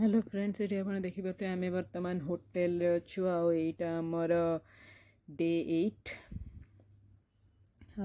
hello friends ये आप देखते आम बर्तमान होटेल अच्छा यहाँ आमर डे एट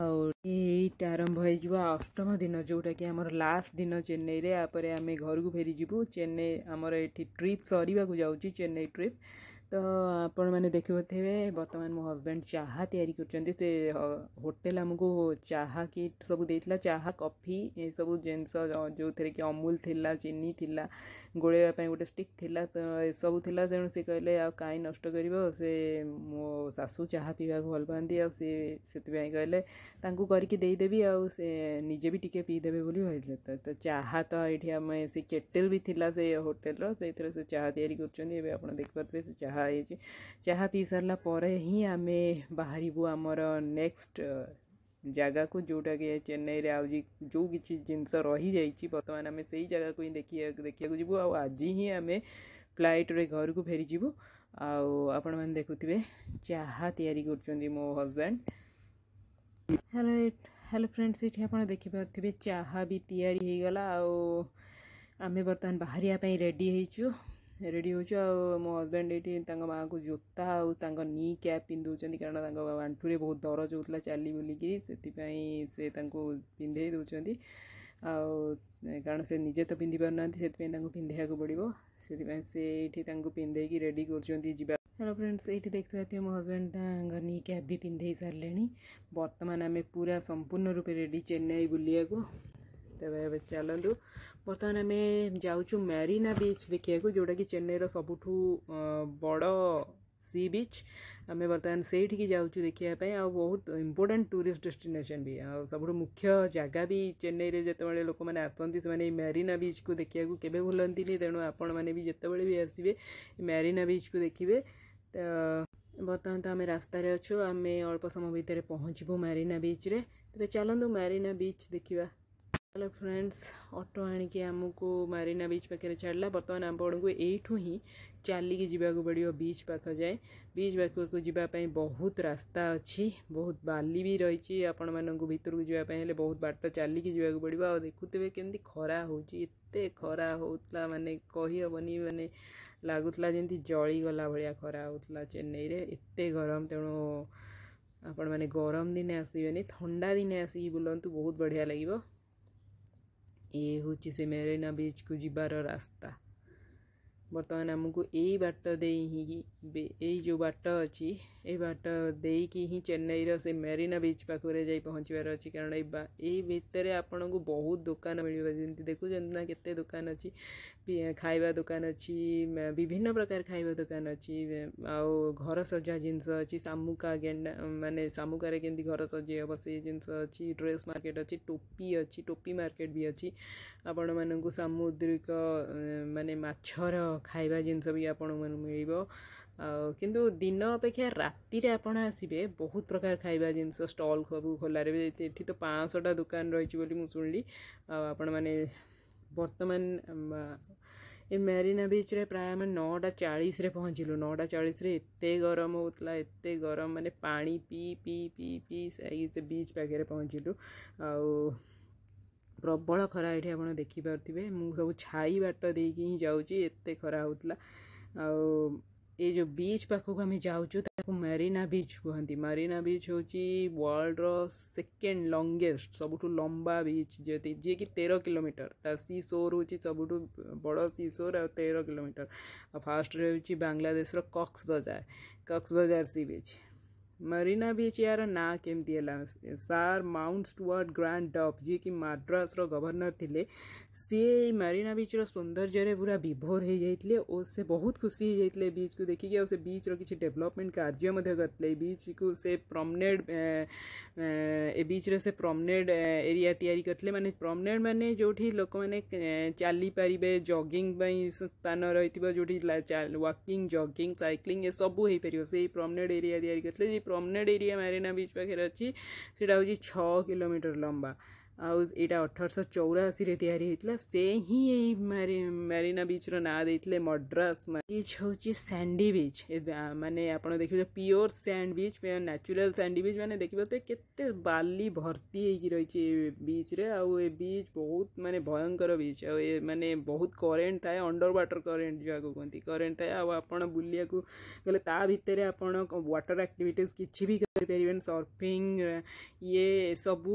आईट आरंभ हो अष्टम दिन जोटा कि आम लास्ट दिन चेन्नई में आप घर को फेरी चेन्नई आमर ये ट्रिप सर जाऊँ चेन्नई ट्रिप तो आपण मैंने देखुथे बर्तमान मो हजबैंड चाहा या कर होटेल आमको चाह किट सब दे चाह कफी ये सब जिन जो थे कि अमूल थी चीनी थी गोलवापी गोटे स्टिक थिला, तो सब थी तेणु से कहले आई नष्ट कर से मो शाशु चाह पीवा भल पाती आई कहले करदेवी आजे भी टी पीदे बोली तो चाह तो ये सी केटेल भी थी से होटेल से चाह या कर देख चाह जहाँ पी सर ही आम बाहर आमर नेक्स्ट जगह को जोटा कि चेन्नई में आज जो कि जिनस रही जा बर्तमान आम से जगह को देखा जीव आज ही आम फ्लैट रे घर को फेरी जीव आपण मैंने देखु चाहा या मो हजबैंड हेलो हेलो फ्रेंड्स ये आप देखिपे चाह भी तैयारी हो बर्तमान बाहर रेडी रेडी हो मो हजबैंड ये माँ को जोता आउ नी क्या पिंधन कारण आंठू में बहुत दरज होता चाली बोलिकी से पिंधे दौरान कारण निजे तो पिंधि पार ना से पिंधा पड़ो से पिंधे रेडी कर हेलो फ्रेंड्स ये देखते थे मो हजबैंड नी क्या भी पिंधे सारे बर्तमान आम पूरा संपूर्ण रूपे रेडी चेन्नई बुलाया तेरे चलतु बर्तमान आम जाऊँ मेरीना बीच देखा जोटा कि चेन्नईर सब बड़ सी बीच आम बर्तमान से जाऊँ देखापी आ बहुत इम्पोर्टाट टूरीस्ट डेस्टेसन भी आ सब मुख्य जगह भी चेन्नई में जोबले लोक मैंने आसती से मेरीना बीच को देखा केवे भूलती तेणु आपण मैंने भी जिते भी आसवे मेरीना बीच को देखिए तो बर्तमान तो आम रास्त अच्छा अल्प समय भितर पहुँचबू मेरीना बीच रे तेरे चलतु मेरीना बीच देखा हेलो फ्रेंड्स ऑटो आणिकी आम को मारीना बीच पाखे छाड़ला बर्तमान आम बड़ को यूँ ही चलिक पड़ो बीच पाख जाए बीच पाख को जीवाई बहुत रास्ता अच्छी बहुत बाली भी रही आपण मान भर को जीवाई बहुत बाट चलिक पड़ो आ देखुवे कमी खरा होते खरा हो मानने कहीहबन मानने लगुला जमी जलीगला भाया खरा होता चेन्नई में एत गरम तेणु आपण मैंने गरम दिन आसबेनि थंडा दिन आसिक बुलां बहुत बढ़िया लगे ये हूँ से मेरेना बीच को जबार रास्ता बर्तमान आमको यही बाट दे ही जो बाट अच्छी बाट दे कि ही चेन्नईर से मेरीना बीच पाखे जा पहुँचवर अच्छी कारण ये आपन को बहुत दुकान मिल देखुना के दुकान अच्छी खावा दुकान अच्छी विभिन्न प्रकार खावा दुकान अच्छी आउ घर सजा जिनस अच्छी सामुका गेंडा मानने सामुका केमी घर सजे बस से जिनस अच्छी ड्रेस मार्केट अच्छी टोपी अच्छी टोपी मार्केट भी अच्छी आपण मानक सामुद्रिक मानने मछर खावा जिनस भी आपण मिल किंतु दिन अपेक्षा राति आसबे बहुत प्रकार खाइबा जिनस स्टल सब खोल रही तो पांचशा दुकान रही शुणी आपण मैंने बर्तमान ये मेरीना बीच रे प्राय आम नौटा चालीस पहुँचल नौटा चालीस गरम होते गरम मानते पा पी पी पी पी से बीच पाखे पहुँचल आउ प्रबल खरा ये आप देखिपे मुझे सब छाई बाट दे कि जाऊँगी एत खरा हो એ જો બીચ પાકું અમે જાઉં છું ତାକୁ ମ୍ୟାରିନା ବିଚ୍ କୁହନ୍ତି ମ୍ୟାରିନା ବିଚ୍ ହେଉଛି ୱାର୍ଲଡ଼ର ସେକେଣ୍ଡ ଲଙ୍ଗେଷ୍ଟ ସବୁଠୁ ଲମ୍ବା ବିଚ୍ ଯେତି ଯିଏକି ତେର କିଲୋମିଟର ତା ସି ସୋର୍ ହେଉଛି ସବୁଠୁ ବଡ଼ ସି ସୋର୍ ଆଉ ତେର କିଲୋମିଟର ଆଉ ଫାର୍ଷ୍ଟରେ ହେଉଛି ବାଂଲାଦେଶର କକ୍ସ ବଜାର କକ୍ସ ବଜାର ସି ବିଚ୍ मरीना बीच यार ना केमती है सार Mountstuart Grant Duff ji कि माड्रास गवर्नर थे सी मरीना बीच रौंदर्य पूरा विभोर हो जाते और से बहुत खुशी हो जाते बीच को देखिए और बीच रिच डेभलपमेंट कार्य करते बीच को से प्रमनेड बीच रे प्रमनेड एरिया तैयारी करते मैंने प्रमनेड मैंने जो लोक मैंने चली पारे जगिंग स्थान रही थोड़ी वाकिंग जगिंग सैक्लींग सबू हो पार से प्रमनेड एरिया या ପ୍ରୋମନେଡ଼ ଏରିଆ ମାରିନା ବିଚ୍ ପାଖରେ ଅଛି ସେଇଟା ହେଉଛି ଛଅ କିଲୋମିଟର ଲମ୍ବା ଆଉ ଏଇଟା ଅଠରଶହ ଚଉରାଅଶୀରେ ତିଆରି ହେଇଥିଲା ସେ ହିଁ ଏଇ ମ୍ୟାରିନା ବିଚ୍ର ନାଁ ଦେଇଥିଲେ ମଡ୍ରାସ୍ ବିଚ୍ ହେଉଛି ସ୍ୟାଣ୍ଡି ବିଚ୍ ମାନେ ଆପଣ ଦେଖିବେ pure sand beach natural sandy beach ମାନେ ଦେଖିବେ ତ କେତେ ବାଲି ଭର୍ତ୍ତି ହେଇକି ରହିଛି ଏ ବିଚ୍ରେ ଆଉ ଏ ବିଚ୍ ବହୁତ ମାନେ ଭୟଙ୍କର ବିଚ୍ ଆଉ ଏ ମାନେ ବହୁତ କରେଣ୍ଟ ଥାଏ ଅଣ୍ଡର ୱାଟର କରେଣ୍ଟ ଯାହାକୁ କୁହନ୍ତି କରେଣ୍ଟ ଥାଏ ଆଉ ଆପଣ ବୁଲିବାକୁ ଗଲେ ତା ଭିତରେ ଆପଣ ୱାଟର ଆକ୍ଟିଭିଟିଜ୍ କିଛି ବି କରିପାରିବେନି ସର୍ଫିଂ ଇଏ ସବୁ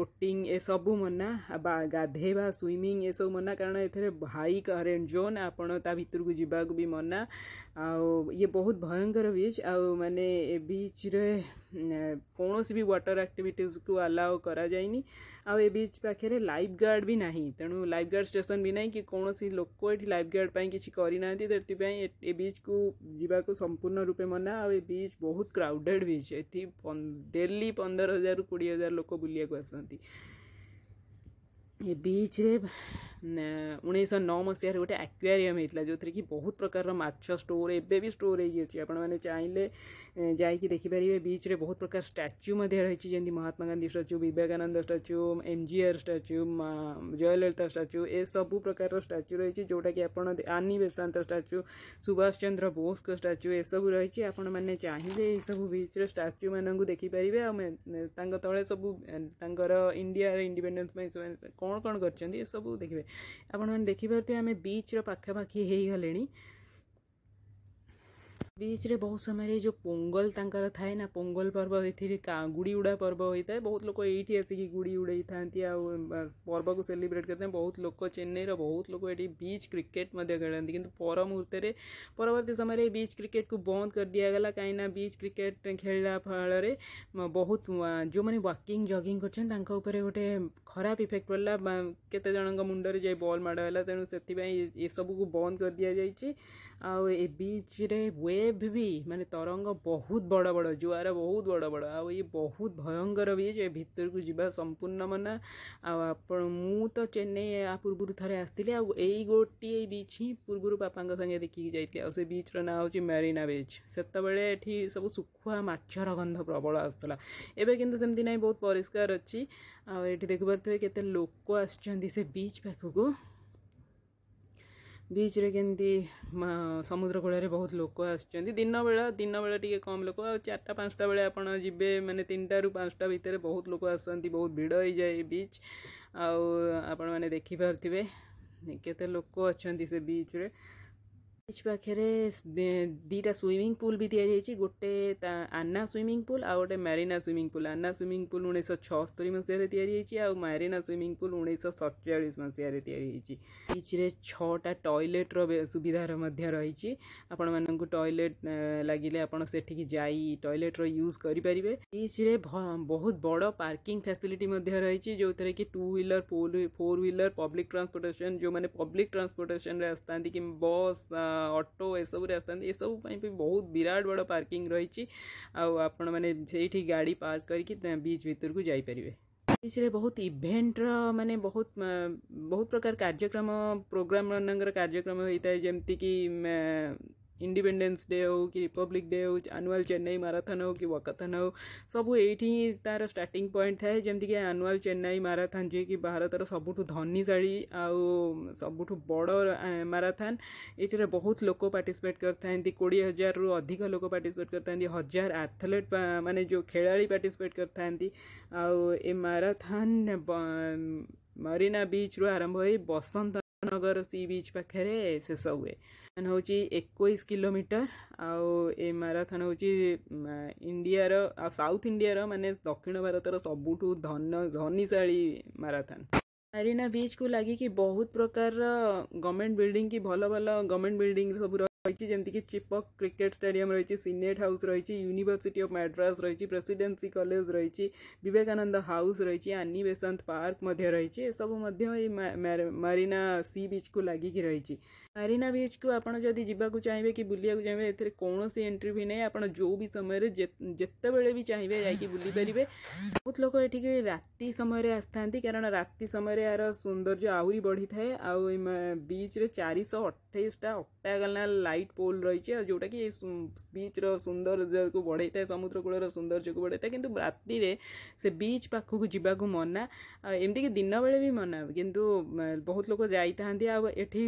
ବୋଟିଂ ସୁଇମିଂ ଏସବୁ ମନା ଗାଧେଇବା ସୁଇମିଂ ଏସବୁ ମନା କାରଣ ଏଥିରେ ହାଇ କରେଣ୍ଟ ଜୋନ୍ ଆପଣ ତା ଭିତରକୁ ଯିବାକୁ ବି ମନା आउ ये बहुत भयंकर बीच आउ माने बीच रे कौन भी वाटर एक्टिविटीज को अलाउ करा जाए आउ ए बीच पाखे लाइफ गार्ड भी ना तेणु लाइफ गार्ड स्टेसन भी ना कि कौन लोक ये लाइफ गार्ड पर बीच को जीवा को संपूर्ण रूपे मना आ बीच बहुत क्राउडेड बीच ये डेली पंदर हजार कोड़े हजार लोक बुलाक आसती ये बीच रे उन्नीस नौ मसीह गोटे आकुआरीयम होता जो थी बहुत प्रकार मोर ए स्टोर होने चाहिए जाकि देखिपारे बीच रे बहुत प्रकार स्टाच्यू रही जमी Mahatma Gandhi statue Vivekananda statue M G R statue Jayalalithaa statue ए सब प्रकार स्टाच्यू रही जोटा कि आपड़ आनी बेसात स्टाच्यू सुभाष चंद्र बोस स्टाच्यू एसबू रही आपने चाहिए ये सब बीच रे स्टाच्यू मान देखिपारे तले सब इंडिया इंडिपेडेन्स कौन କ'ଣ କ'ଣ କରିଛନ୍ତି ଏସବୁ ଦେଖିବେ ଆପଣମାନେ ଦେଖିପାରୁଥିବେ ଆମେ ବିଚ୍ର ପାଖାପାଖି ହେଇଗଲେଣି बीच रे बहुत समय रे जो पोंगल तंकर थाए ना पोंगल पर्व एथिरे का गुड़ी उड़ा पर्व होइता है बहुत लोग एठी आसी की गुड़ी उड़ाई थांती आ पर्व को सेलिब्रेट करते हैं बहुत लोग चेन्नई रो बहुत लोग एठी बीच क्रिकेट मध्ये खेलंती किंतु पर मुहूर्त रे परवर्ती समय रे बीच क्रिकेट को बंद कर दिया गला काई ना बीच क्रिकेट खेलला फल रे बहुत जो माने वॉकिंग जॉगिंग करछन तांका ऊपर गोटे खराब इफेक्ट पड़ला केते जणों का मुंडर जे बॉल माड़ा वाला तेनु सेति भाई ए सब को बंद कर दिया जाई छी आ ए बीच रे वेव भी माने तरंग बहुत बड़ बड़ ଜୁଆର ବହୁତ ବଡ଼ ବଡ଼ ଆଉ ଇଏ ବହୁତ ଭୟଙ୍କର ବି ଯେ ଭିତରକୁ ଯିବା ସମ୍ପୂର୍ଣ୍ଣ ମନା ଆଉ ଆପଣ ମୁଁ ତ ଚେନ୍ନାଇ ଆ ପୂର୍ବରୁ ଥରେ ଆସିଥିଲି ଆଉ ଏଇ ଗୋଟିଏ ବିଚ୍ ହିଁ ପୂର୍ବରୁ ବାପାଙ୍କ ସାଙ୍ଗେ ଦେଖିକି ଯାଇଥିଲି ଆଉ ସେ ବିଚ୍ର ନାଁ ହେଉଛି ମ୍ୟାରିନା ବିଚ୍ ସେତେବେଳେ ଏଠି ସବୁ ଶୁଖୁଆ ମାଛର ଗନ୍ଧ ପ୍ରବଳ ଆସୁଥିଲା ଏବେ କିନ୍ତୁ ସେମିତି ନାହିଁ ବହୁତ ପରିଷ୍କାର ଅଛି ଆଉ ଏଠି ଦେଖିପାରୁଥିବେ କେତେ ଲୋକ ଆସିଛନ୍ତି ସେ ବିଚ୍ ପାଖକୁ ବିଚ୍ରେ କେମିତି ସମୁଦ୍ର କୂଳରେ ବହୁତ ଲୋକ ଆସିଛନ୍ତି ଦିନବେଳା ଦିନବେଳା ଟିକେ କମ୍ ଲୋକ ଆଉ ଚାରିଟା ପାଞ୍ଚଟା ବେଳେ ଆପଣ ଯିବେ ମାନେ ତିନିଟାରୁ ପାଞ୍ଚଟା ଭିତରେ ବହୁତ ଲୋକ ଆସନ୍ତି ବହୁତ ଭିଡ଼ ହେଇଯାଏ ବିଚ୍ ଆଉ ଆପଣମାନେ ଦେଖିପାରୁଥିବେ କେତେ ଲୋକ ଅଛନ୍ତି ସେ ବିଚ୍ରେ ବିଚ୍ ପାଖରେ ଦୁଇଟା ସୁଇମିଂ ପୁଲ୍ ବି ଦିଆଯାଇଛି ଗୋଟେ ଆନ୍ନା ସୁଇମିଂ ପୁଲ୍ ଆଉ ଗୋଟେ Marina swimming pool Anna swimming pool ଉଣେଇଶହ ଛଅସ୍ତରୀ ମସିହାରେ ତିଆରି ହେଇଛି ଆଉ ମ୍ୟାରିନା ସୁଇମିଂ ପୁଲ୍ ଉଣେଇଶହ ସତଚାଳିଶ ମସିହାରେ ତିଆରି ହେଇଛି ବିଚ୍ରେ ଛଅଟା ଟଏଲେଟ୍ର ସୁବିଧାର ମଧ୍ୟ ରହିଛି ଆପଣମାନଙ୍କୁ ଟଏଲେଟ୍ ଲାଗିଲେ ଆପଣ ସେଠିକି ଯାଇ ଟଏଲେଟ୍ର ୟୁଜ୍ କରିପାରିବେ ବିଚ୍ରେ ବହୁତ ବଡ଼ ପାର୍କିଂ ଫ୍ୟାସିଲିଟି ମଧ୍ୟ ରହିଛି ଯେଉଁଥିରେ କି two wheeler four wheeler public transportation ଯେଉଁମାନେ ପବ୍ଲିକ୍ ଟ୍ରାନ୍ସପୋର୍ଟେସନ୍ରେ ଆସିଥାନ୍ତି କି ବସ୍ अटो ये सब आसता ये बहुत विराट बड़ पार्किंग रही आपण आपठी गाड़ी पार्क करके बीच भितर को जापर बीच में बहुत इभेन्टर मानने बहुत बहुत प्रकार कार्यक्रम प्रोग्राम मान कार्यक्रम होता है जमीक इंडिपेंडेंस डे हो कि रिपब्लिक डे हो आनुआल चेन्नई माराथन हो कि वकथन हो सब ये तार स्टार्टिंग पॉइंट थाए जमीक आनुआल चेन्नई माराथन जी कि भारत सबुठ धनीशाड़ी आउ सब बड़ माराथन ये बहुत लोक पार्टिसपेट करते हजार रु अधिक लोक पार्टिसपेट करते हजार आथलेट मानने जो खेला पार्टिसपेट कर माराथन मरीना बीच रु आरंभ हो बसंत नगर सी बीच पाखे शेष हुए ହେଉଛି ଏକୋଇଶ କିଲୋମିଟର ଆଉ ଏ ମାରାଥନ୍ ହେଉଛି ଇଣ୍ଡିଆର ଆଉ ସାଉଥ୍ ଇଣ୍ଡିଆର ମାନେ ଦକ୍ଷିଣ ଭାରତର ସବୁଠୁ ଧନ ଧନୀଶାଳୀ ମାରାଥନ୍ ମାରିନା ବିଚ୍କୁ ଲାଗିକି ବହୁତ ପ୍ରକାରର ଗଭର୍ଣ୍ଣମେଣ୍ଟ ବିଲ୍ଡିଂ କି ଭଲ ଭଲ ଗଭର୍ଣ୍ଣମେଣ୍ଟ ବିଲ୍ଡିଂ ସବୁ रही जमीक चिपक क्रिकेट स्टाडियम रही सिनेट हाउस रही यूनिभर्सीटी अफ मैड्रास रही प्रेसीडेन्सी कलेज रही बेकानंद हाउस रही आनी बेसंत पार्क रही सब मारीना सी बीच को लगिक रही मारीना बीच को आपड़ा चाहिए कि बुलाक चाहिए एथेर कौन एंट्री भी नहीं आपड़ जो भी समय जिते बड़े भी चाहिए जाकि बुले पारे बहुत लोग ये राति समय आसी कारण राति समय यार सौंदर्य आहरी बढ़ी थाए बीच रे चार अठाईसटा גלנה লাইট পোল রইছে যেটা কি বিচৰ সুন্দর যেকক বঢ়াইতা সমুদ্রকৰৰ সুন্দর যেকক বঢ়াইতা কিন্তু ৰাতিৰে সে বিচ পাখুক জিবাক মনা এমতে কি দিনা বেলি মনা কিন্তু বহুত লোক যায়ি থানদি আৰু এঠী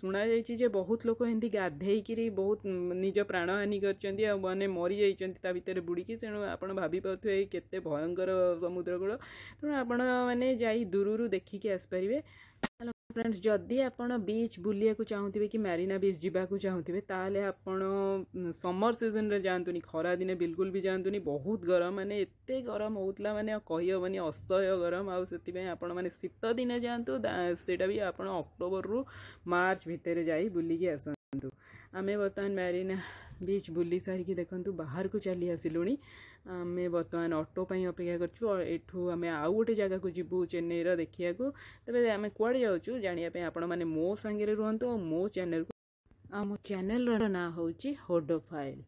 শুনা যায়ে যে বহুত লোক এந்தி গাধে কিৰে বহুত নিজ প্ৰাণ আনি কৰচନ୍ତି আৰু বনে মৰি যায়ে চନ୍ତି তা ভিতৰ বুঢ়ী কি তেওঁ আপোন ভাবি পঅথৈ কিতে ভয়ংকৰ সমুদ্রকৰ আপোন মানে যায়ি দূৰুৰু দেখি কি আসপৰিবে फ्रेंड्स जदि आप बीच बुलिया चाहूँगे कि मारीना बीच जावाक चाहूबे ताल समर सीजन रे जातुनी खरा दिन बिलकुल भी जातुनी बहुत गरम मानने एत गरम होता मैंने कहीहबन असह्य गरम आई आपण मैंने शीत दिन जातु से भी आप अक्टोबर रु मार्च भितर जा बुलिक आसतु आम बर्तमान मारीना बीच बुली सारिकी देखु बाहर को चली आसलुणी आम बर्तमान अटोपाई अपेक्षा करूँ आम आउ गोटे जगह को जी चेन्नईर देखा तेज आम कड़े जाऊँ जानापी आपने मो सांगे रुहतु और मो चेल आम चेल ना हूँ होडो फाइल